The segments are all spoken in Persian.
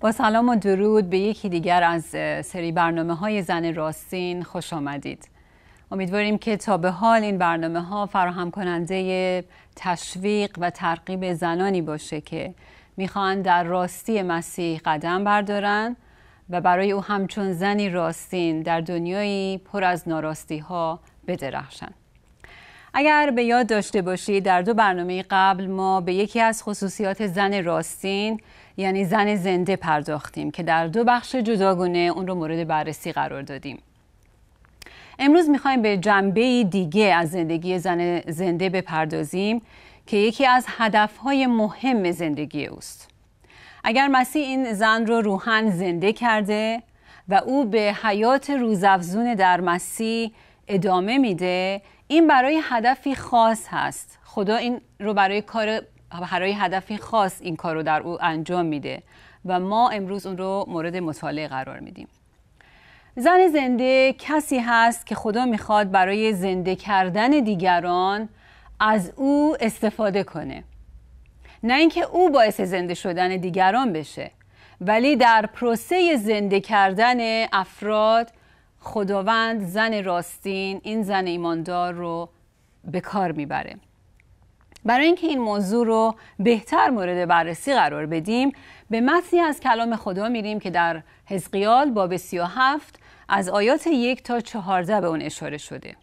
با سلام و درود به یکی دیگر از سری برنامه های زن راستین خوش آمدید امیدواریم که تا به حال این برنامه ها فراهم کننده تشویق و ترغیب زنانی باشه که میخوان در راستی مسیح قدم بردارن و برای او همچون زنی راستین در دنیایی پر از ناراستی ها بدرخشن. اگر به یاد داشته باشید در دو برنامه قبل ما به یکی از خصوصیات زن راستین یعنی زن زنده پرداختیم که در دو بخش جداگونه اون رو مورد بررسی قرار دادیم امروز میخوایم به جنبه دیگه از زندگی زن زنده بپردازیم که یکی از هدفهای مهم زندگی اوست اگر مسیح این زن رو روحن زنده کرده و او به حیات روزافزون در مسیح ادامه میده این برای هدفی خاص هست خدا این رو برای کار برای هدفی خاص این کار رو در او انجام میده و ما امروز اون رو مورد مطالعه قرار میدیم زن زنده کسی هست که خدا میخواد برای زنده کردن دیگران از او استفاده کنه نه اینکه او باعث زنده شدن دیگران بشه ولی در پروسه زنده کردن افراد خداوند زن راستین این زن ایماندار رو به کار میبره برای اینکه این موضوع رو بهتر مورد بررسی قرار بدیم به متنی از کلام خدا میریم که در حزقیال باب 37 از آیات یک تا چهارده به اون اشاره شده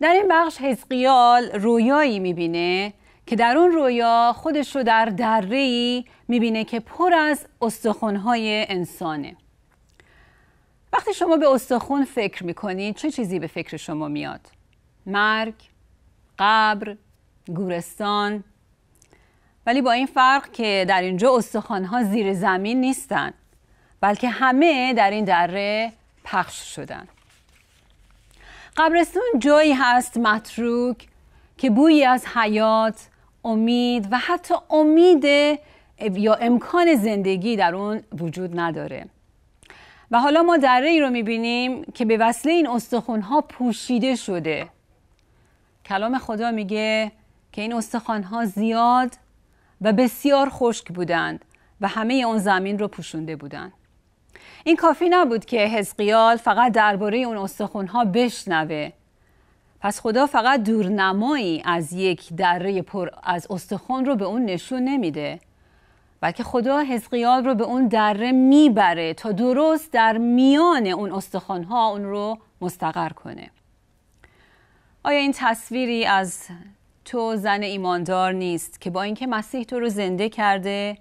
در این بخش حزقیال رویایی میبینه که در اون رویا خودش رو در دره‌ای میبینه که پر از استخونهای انسانه وقتی شما به استخون فکر میکنید چه چیزی به فکر شما میاد؟ مرگ، قبر، گورستان ولی با این فرق که در اینجا ها زیر زمین نیستن بلکه همه در این دره پخش شدن قبرستون جایی هست متروک که بویی از حیات امید و حتی امید یا امکان زندگی در اون وجود نداره و حالا ما دره ای رو میبینیم که به وسیله این استخونها پوشیده شده کلام خدا میگه که این استخوانها زیاد و بسیار خشک بودند و همه اون زمین رو پوشونده بودند این کافی نبود که حزقیال فقط درباره اون ها بشنوه پس خدا فقط دورنمایی از یک دره پر از استخوان رو به اون نشون نمیده بلکه خدا حزقیال رو به اون دره میبره تا درست در میان اون استخوانها اون رو مستقر کنه آیا این تصویری از تو زن ایماندار نیست که با اینکه مسیح تو رو زنده کرده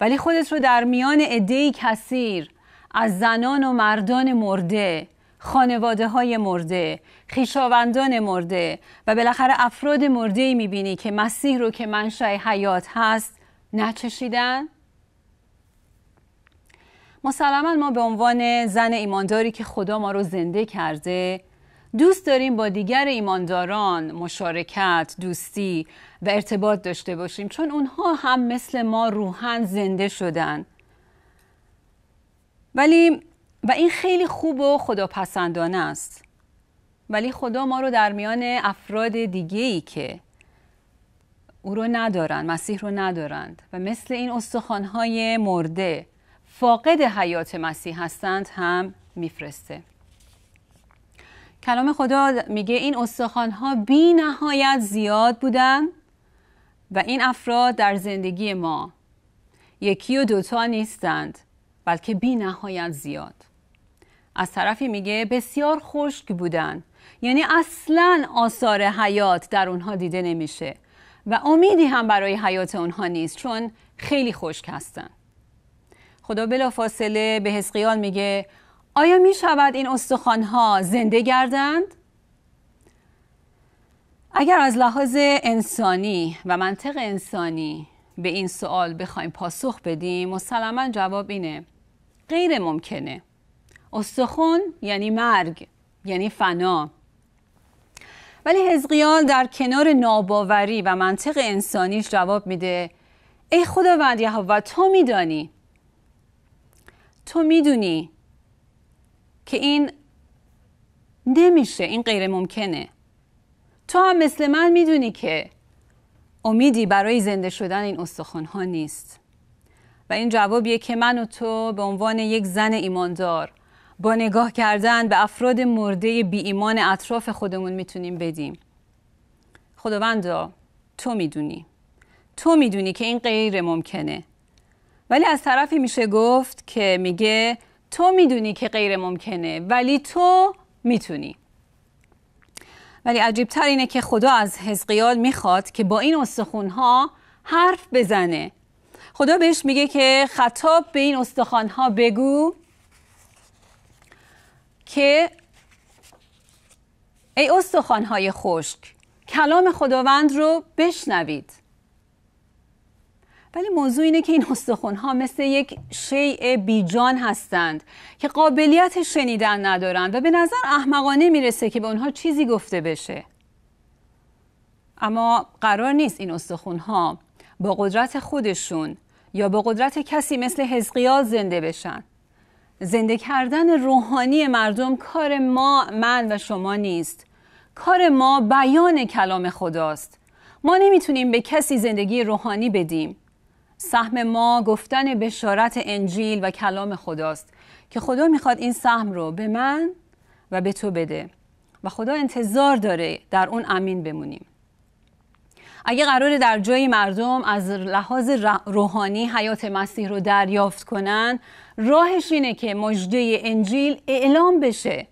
ولی خودت رو در میان عدهای کثیر از زنان و مردان مرده خانواده های مرده خیشاوندان مرده و بالاخره افراد مرده ای میبینی که مسیح رو که منشأ حیات هست نچشیدن مسلما ما به عنوان زن ایمانداری که خدا ما رو زنده کرده دوست داریم با دیگر ایمانداران مشارکت دوستی و ارتباط داشته باشیم چون اونها هم مثل ما روحن زنده شدن ولی و این خیلی خوب و خداپسندانه است ولی خدا ما رو در میان افراد دیگه ای که او رو ندارند مسیح رو ندارند و مثل این استخوان‌های مرده فاقد حیات مسیح هستند هم میفرسته کلام خدا میگه این ها بی نهایت زیاد بودن و این افراد در زندگی ما یکی و دوتا نیستند بلکه بی نهایت زیاد از طرفی میگه بسیار خشک بودن یعنی اصلا آثار حیات در اونها دیده نمیشه و امیدی هم برای حیات اونها نیست چون خیلی خشک هستن خدا بلا فاصله به حسقیال میگه آیا می شود این استخوان ها زنده گردند؟ اگر از لحاظ انسانی و منطق انسانی به این سوال بخوایم پاسخ بدیم مسلما جواب اینه غیر ممکنه استخون یعنی مرگ یعنی فنا ولی حزقیال در کنار ناباوری و منطق انسانیش جواب میده ای خداوند یهوه تو میدانی تو میدونی که این نمیشه این غیر ممکنه تو هم مثل من میدونی که امیدی برای زنده شدن این ها نیست و این جوابیه که من و تو به عنوان یک زن ایماندار با نگاه کردن به افراد مرده بی ایمان اطراف خودمون میتونیم بدیم خداوندا تو میدونی تو میدونی که این غیر ممکنه ولی از طرفی میشه گفت که میگه تو میدونی که غیر ممکنه ولی تو میتونی ولی عجیبتر اینه که خدا از حزقیال میخواد که با این استخونها حرف بزنه خدا بهش میگه که خطاب به این استخوانها بگو که ای استخوانهای خشک کلام خداوند رو بشنوید ولی موضوع اینه که این استخون ها مثل یک شیء بیجان هستند که قابلیت شنیدن ندارند و به نظر احمقانه میرسه که به اونها چیزی گفته بشه اما قرار نیست این استخون ها با قدرت خودشون یا با قدرت کسی مثل حزقیال زنده بشن زنده کردن روحانی مردم کار ما من و شما نیست کار ما بیان کلام خداست ما نمیتونیم به کسی زندگی روحانی بدیم سهم ما گفتن بشارت انجیل و کلام خداست که خدا میخواد این سهم رو به من و به تو بده و خدا انتظار داره در اون امین بمونیم اگه قراره در جایی مردم از لحاظ روحانی حیات مسیح رو دریافت کنن راهش اینه که مژده انجیل اعلام بشه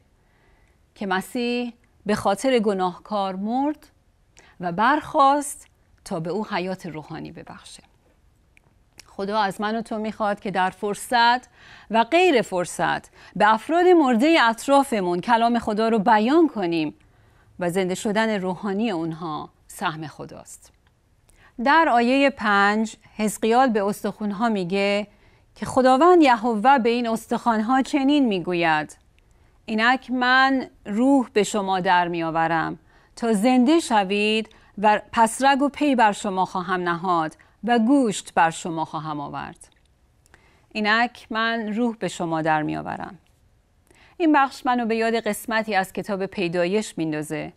که مسیح به خاطر گناهکار مرد و برخواست تا به او حیات روحانی ببخشه خدا از من و تو میخواد که در فرصت و غیر فرصت به افراد مرده اطرافمون کلام خدا رو بیان کنیم و زنده شدن روحانی اونها سهم خداست در آیه پنج حزقیال به استخونها میگه که خداوند یهوه به این استخوانها چنین میگوید اینک من روح به شما در میآورم تا زنده شوید و پس رگ و پی بر شما خواهم نهاد و گوشت بر شما خواهم آورد اینک من روح به شما در می آورم. این بخش منو به یاد قسمتی از کتاب پیدایش میندازه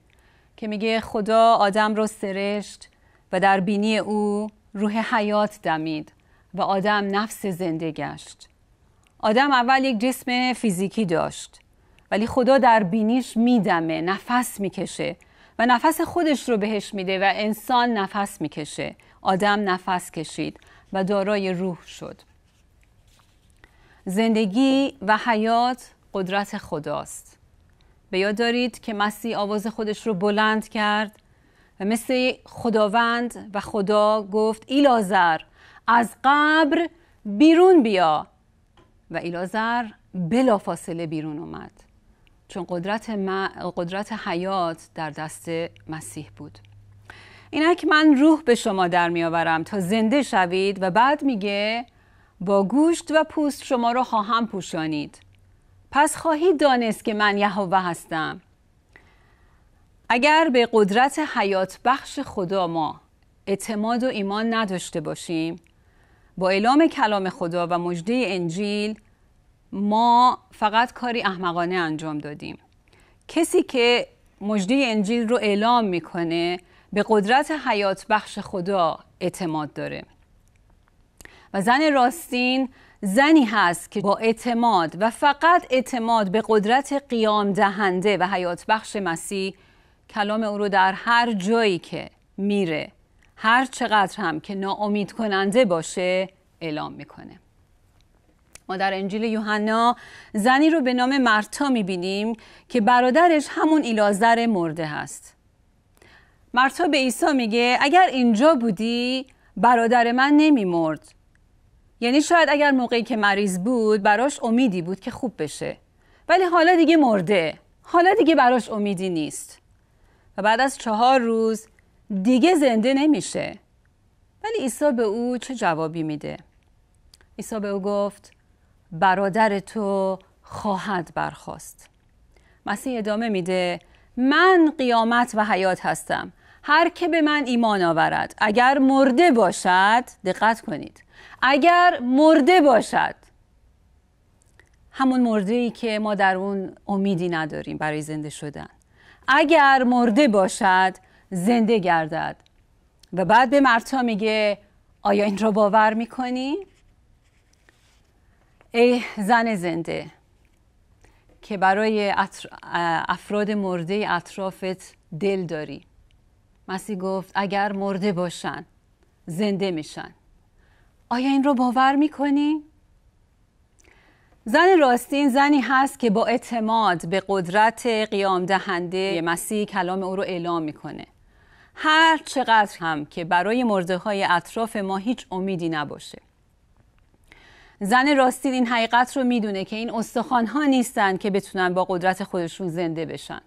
که میگه خدا آدم رو سرشت و در بینی او روح حیات دمید و آدم نفس زنده گشت آدم اول یک جسم فیزیکی داشت ولی خدا در بینیش میدمه نفس میکشه و نفس خودش رو بهش میده و انسان نفس میکشه آدم نفس کشید و دارای روح شد زندگی و حیات قدرت خداست به یاد دارید که مسیح آواز خودش رو بلند کرد و مثل خداوند و خدا گفت ایلازر از قبر بیرون بیا و ایلازر بلا فاصله بیرون اومد چون قدرت, قدرت حیات در دست مسیح بود اینک من روح به شما در میآورم تا زنده شوید و بعد میگه با گوشت و پوست شما رو خواهم پوشانید پس خواهید دانست که من یهوه هستم اگر به قدرت حیات بخش خدا ما اعتماد و ایمان نداشته باشیم با اعلام کلام خدا و مجده انجیل ما فقط کاری احمقانه انجام دادیم کسی که مجده انجیل رو اعلام میکنه به قدرت حیات بخش خدا اعتماد داره و زن راستین زنی هست که با اعتماد و فقط اعتماد به قدرت قیام دهنده و حیات بخش مسیح کلام او رو در هر جایی که میره هر چقدر هم که ناامید کننده باشه اعلام میکنه ما در انجیل یوحنا زنی رو به نام مرتا میبینیم که برادرش همون ایلازر مرده هست مرتا به عیسی میگه اگر اینجا بودی برادر من نمیمرد یعنی شاید اگر موقعی که مریض بود براش امیدی بود که خوب بشه ولی حالا دیگه مرده حالا دیگه براش امیدی نیست و بعد از چهار روز دیگه زنده نمیشه ولی عیسی به او چه جوابی میده عیسی به او گفت برادر تو خواهد برخواست مسیح ادامه میده من قیامت و حیات هستم هر که به من ایمان آورد اگر مرده باشد دقت کنید اگر مرده باشد همون مرده ای که ما در اون امیدی نداریم برای زنده شدن اگر مرده باشد زنده گردد و بعد به مرتا میگه آیا این را باور میکنی؟ ای زن زنده که برای افراد مرده اطرافت دل داری مسیح گفت اگر مرده باشن زنده میشن آیا این رو باور میکنی؟ زن راستین زنی هست که با اعتماد به قدرت قیام دهنده مسیح کلام او رو اعلام میکنه هر چقدر هم که برای مرده های اطراف ما هیچ امیدی نباشه زن راستین این حقیقت رو میدونه که این استخوان ها نیستن که بتونن با قدرت خودشون زنده بشن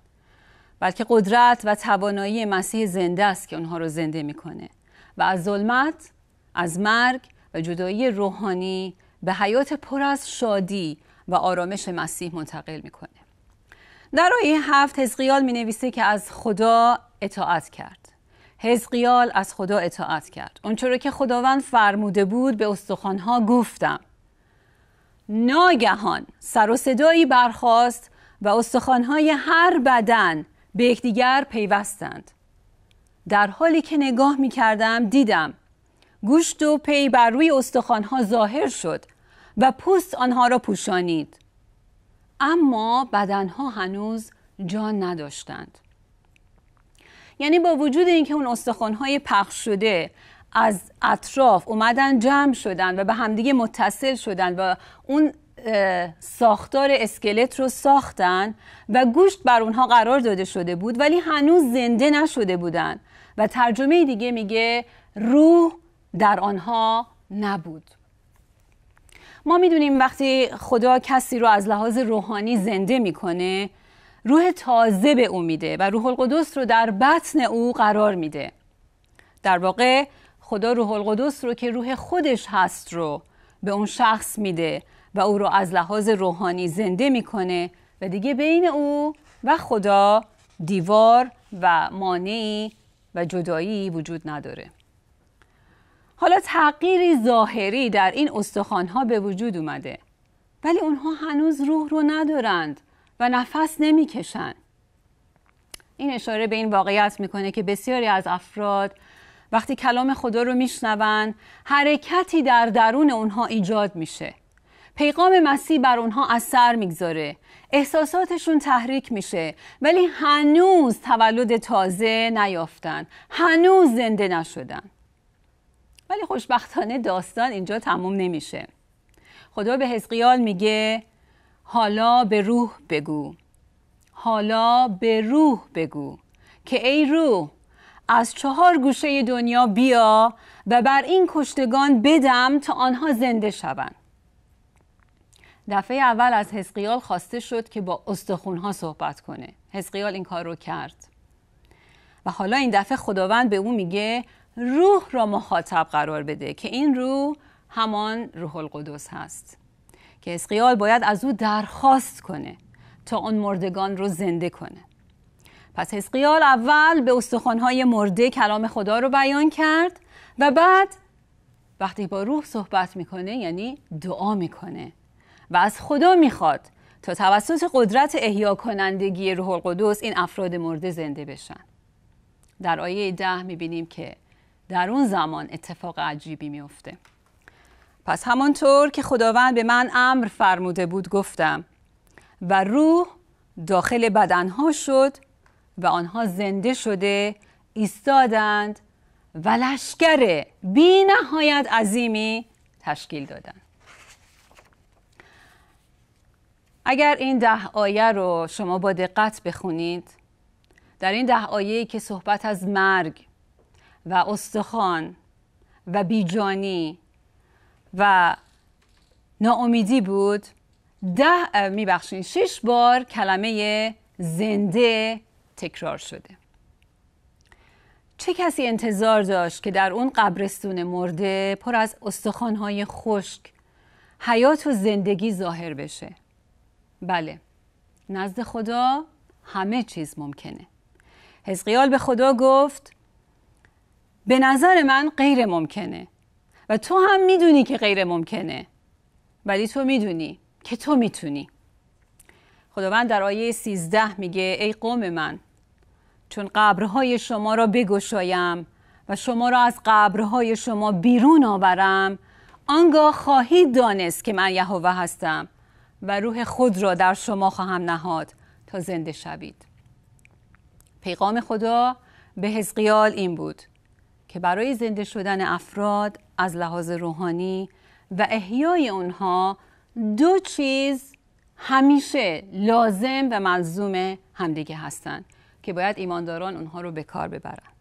بلکه قدرت و توانایی مسیح زنده است که اونها رو زنده میکنه و از ظلمت از مرگ و جدایی روحانی به حیات پر از شادی و آرامش مسیح منتقل میکنه در آیه هفت حزقیال می نویسه که از خدا اطاعت کرد حزقیال از خدا اطاعت کرد اونچه که خداوند فرموده بود به استخوانها گفتم ناگهان سر و صدایی برخاست و استخوانهای هر بدن به یکدیگر پیوستند در حالی که نگاه می کردم دیدم گوشت و پی بر روی استخوانها ظاهر شد و پوست آنها را پوشانید اما بدنها هنوز جان نداشتند یعنی با وجود اینکه اون استخوانهای پخش شده از اطراف اومدن جمع شدن و به همدیگه متصل شدن و اون ساختار اسکلت رو ساختن و گوشت بر اونها قرار داده شده بود ولی هنوز زنده نشده بودن و ترجمه دیگه میگه روح در آنها نبود ما میدونیم وقتی خدا کسی رو از لحاظ روحانی زنده میکنه روح تازه به او میده و روح القدس رو در بطن او قرار میده در واقع خدا روح القدس رو که روح خودش هست رو به اون شخص میده و او رو از لحاظ روحانی زنده میکنه و دیگه بین او و خدا دیوار و مانعی و جدایی وجود نداره حالا تغییری ظاهری در این ها به وجود اومده ولی اونها هنوز روح رو ندارند و نفس نمیکشند این اشاره به این واقعیت میکنه که بسیاری از افراد وقتی کلام خدا رو میشنوند حرکتی در درون اونها ایجاد میشه پیغام مسیح بر اونها اثر میگذاره احساساتشون تحریک میشه ولی هنوز تولد تازه نیافتن هنوز زنده نشدن ولی خوشبختانه داستان اینجا تموم نمیشه خدا به حزقیال میگه حالا به روح بگو حالا به روح بگو که ای روح از چهار گوشه دنیا بیا و بر این کشتگان بدم تا آنها زنده شوند دفعه اول از حسقیال خواسته شد که با استخونها صحبت کنه حسقیال این کار رو کرد و حالا این دفعه خداوند به او میگه روح را مخاطب قرار بده که این روح همان روح القدس هست که اسقیال باید از او درخواست کنه تا آن مردگان رو زنده کنه پس اسقیال اول به استخوانهای مرده کلام خدا رو بیان کرد و بعد وقتی با روح صحبت میکنه یعنی دعا میکنه و از خدا میخواد تا توسط قدرت احیا کنندگی روح القدس این افراد مرده زنده بشن در آیه ده میبینیم که در اون زمان اتفاق عجیبی میفته پس همانطور که خداوند به من امر فرموده بود گفتم و روح داخل بدنها شد و آنها زنده شده ایستادند و لشکر بی نهایت عظیمی تشکیل دادند اگر این ده آیه رو شما با دقت بخونید در این ده آیه که صحبت از مرگ و استخوان و بیجانی و ناامیدی بود ده میبخشین شش بار کلمه زنده تکرار شده چه کسی انتظار داشت که در اون قبرستون مرده پر از استخوان‌های خشک حیات و زندگی ظاهر بشه بله نزد خدا همه چیز ممکنه حزقیال به خدا گفت به نظر من غیر ممکنه و تو هم میدونی که غیر ممکنه ولی تو میدونی که تو میتونی خداوند در آیه 13 میگه ای قوم من چون قبرهای شما را بگشایم و شما را از قبرهای شما بیرون آورم آنگاه خواهید دانست که من یهوه هستم و روح خود را در شما خواهم نهاد تا زنده شوید پیغام خدا به حزقیال این بود که برای زنده شدن افراد از لحاظ روحانی و احیای اونها دو چیز همیشه لازم و ملزوم همدیگه هستند که باید ایمانداران اونها رو به کار ببرن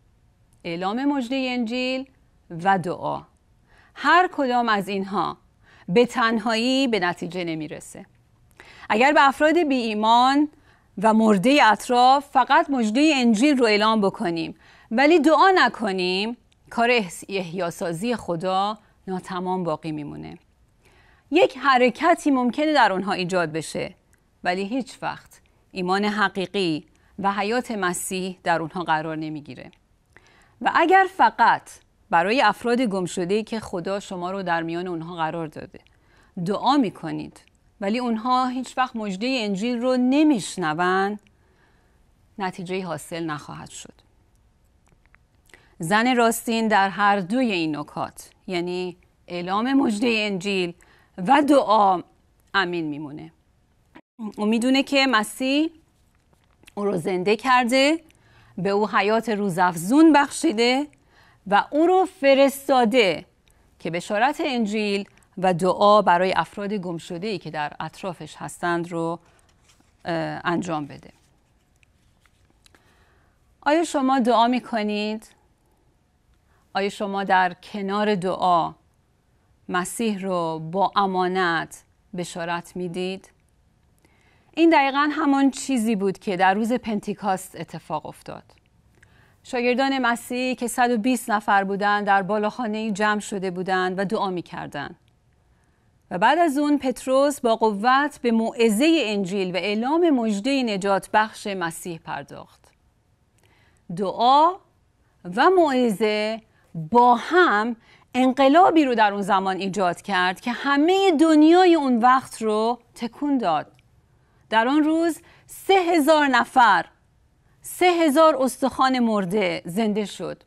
اعلام مجده انجیل و دعا هر کدام از اینها به تنهایی به نتیجه نمیرسه اگر به افراد بی ایمان و مرده اطراف فقط مجده انجیل رو اعلام بکنیم ولی دعا نکنیم کار احیاسازی خدا ناتمام باقی میمونه یک حرکتی ممکنه در اونها ایجاد بشه ولی هیچ وقت ایمان حقیقی و حیات مسیح در اونها قرار نمیگیره و اگر فقط برای افراد گم که خدا شما رو در میان اونها قرار داده دعا میکنید ولی اونها هیچ وقت مجده انجیل رو نمیشنوند نتیجه حاصل نخواهد شد زن راستین در هر دوی این نکات یعنی اعلام مجده انجیل و دعا امین میمونه او میدونه که مسیح او رو زنده کرده به او حیات روزافزون بخشیده و او رو فرستاده که بشارت انجیل و دعا برای افراد گم شده ای که در اطرافش هستند رو انجام بده آیا شما دعا می کنید؟ آیا شما در کنار دعا مسیح رو با امانت بشارت میدید؟ این دقیقا همان چیزی بود که در روز پنتیکاست اتفاق افتاد. شاگردان مسیح که 120 نفر بودند در بالاخانه جمع شده بودند و دعا می و بعد از اون پتروس با قوت به موعظه انجیل و اعلام مژده نجات بخش مسیح پرداخت دعا و موعظه با هم انقلابی رو در اون زمان ایجاد کرد که همه دنیای اون وقت رو تکون داد در آن روز سه هزار نفر سه هزار استخوان مرده زنده شد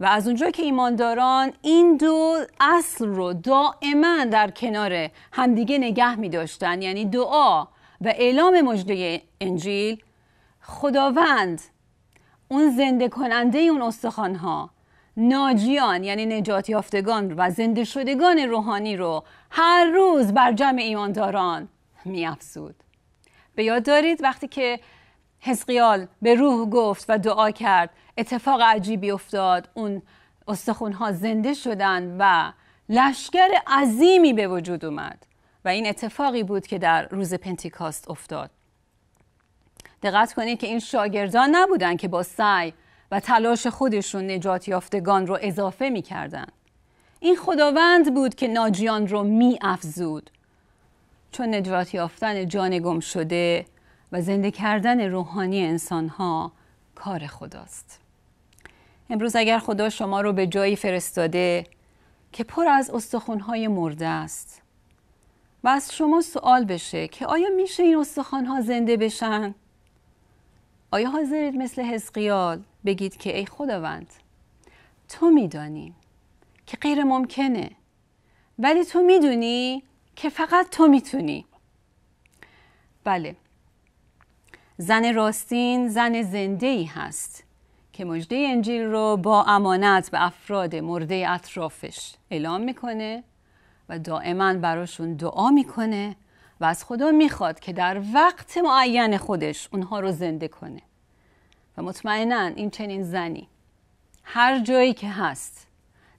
و از اونجا که ایمانداران این دو اصل رو دائما در کنار همدیگه نگه می داشتن یعنی دعا و اعلام مجده انجیل خداوند اون زنده کننده اون استخوانها ناجیان یعنی نجات یافتگان و زنده شدگان روحانی رو هر روز بر جمع ایمانداران افزود به یاد دارید وقتی که حزقیال به روح گفت و دعا کرد اتفاق عجیبی افتاد اون استخونها زنده شدند و لشکر عظیمی به وجود اومد و این اتفاقی بود که در روز پنتیکاست افتاد دقت کنید که این شاگردان نبودند که با سعی و تلاش خودشون نجات یافتگان رو اضافه می کردن. این خداوند بود که ناجیان رو می افزود. چون نجات یافتن جان گم شده و زنده کردن روحانی انسانها کار خداست امروز اگر خدا شما رو به جایی فرستاده که پر از استخونهای مرده است و از شما سوال بشه که آیا میشه این استخوانها زنده بشن؟ آیا حاضرید مثل حزقیال بگید که ای خداوند تو میدانی که غیر ممکنه ولی تو میدونی که فقط تو میتونی بله زن راستین زن زنده ای هست که مجده انجیل رو با امانت به افراد مرده اطرافش اعلام میکنه و دائما براشون دعا میکنه و از خدا میخواد که در وقت معین خودش اونها رو زنده کنه و مطمئنا این چنین زنی هر جایی که هست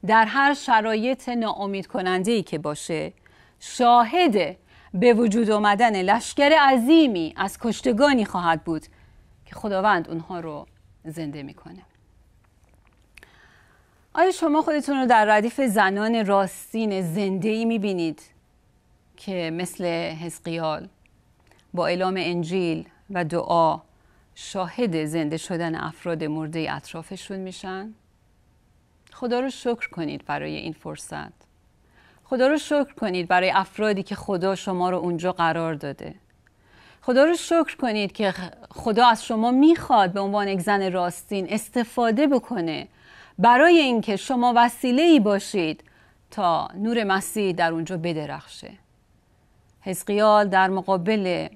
در هر شرایط ناامید کننده ای که باشه شاهده به وجود آمدن لشکر عظیمی از کشتگانی خواهد بود که خداوند اونها رو زنده میکنه آیا شما خودتون رو در ردیف زنان راستین زنده ای میبینید که مثل حزقیال با اعلام انجیل و دعا شاهد زنده شدن افراد مرده اطرافشون میشن؟ خدا رو شکر کنید برای این فرصت خدا رو شکر کنید برای افرادی که خدا شما رو اونجا قرار داده خدا رو شکر کنید که خدا از شما میخواد به عنوان یک زن راستین استفاده بکنه برای اینکه شما وسیله ای باشید تا نور مسیح در اونجا بدرخشه حزقیال در مقابل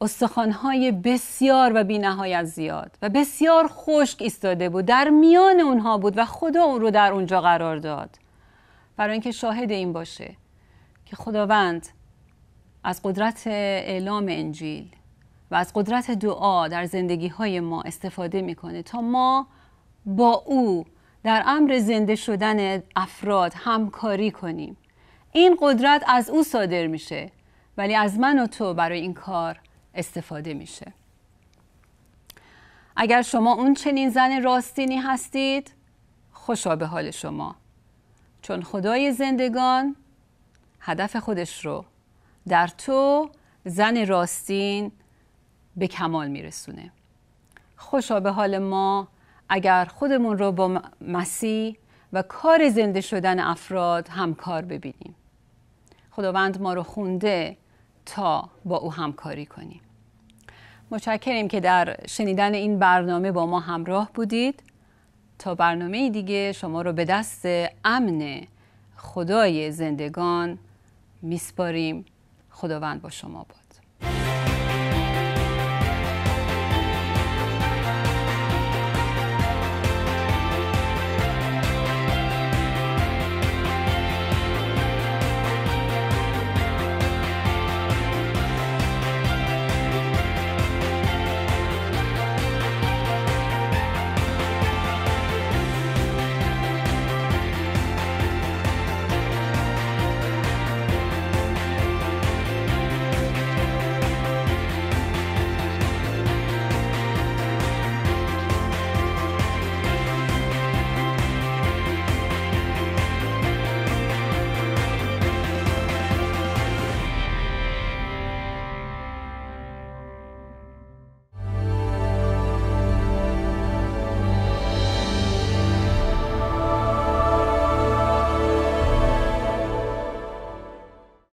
استخوانهای بسیار و بینهایت زیاد و بسیار خشک ایستاده بود در میان اونها بود و خدا اون رو در اونجا قرار داد برای اینکه شاهد این باشه که خداوند از قدرت اعلام انجیل و از قدرت دعا در زندگی های ما استفاده میکنه تا ما با او در امر زنده شدن افراد همکاری کنیم این قدرت از او صادر میشه ولی از من و تو برای این کار استفاده میشه اگر شما اون چنین زن راستینی هستید خوشا به حال شما چون خدای زندگان هدف خودش رو در تو زن راستین به کمال میرسونه خوشا به حال ما اگر خودمون رو با مسیح و کار زنده شدن افراد همکار ببینیم خداوند ما رو خونده تا با او همکاری کنیم متشکریم که در شنیدن این برنامه با ما همراه بودید تا برنامه دیگه شما رو به دست امن خدای زندگان میسپاریم خداوند با شما باد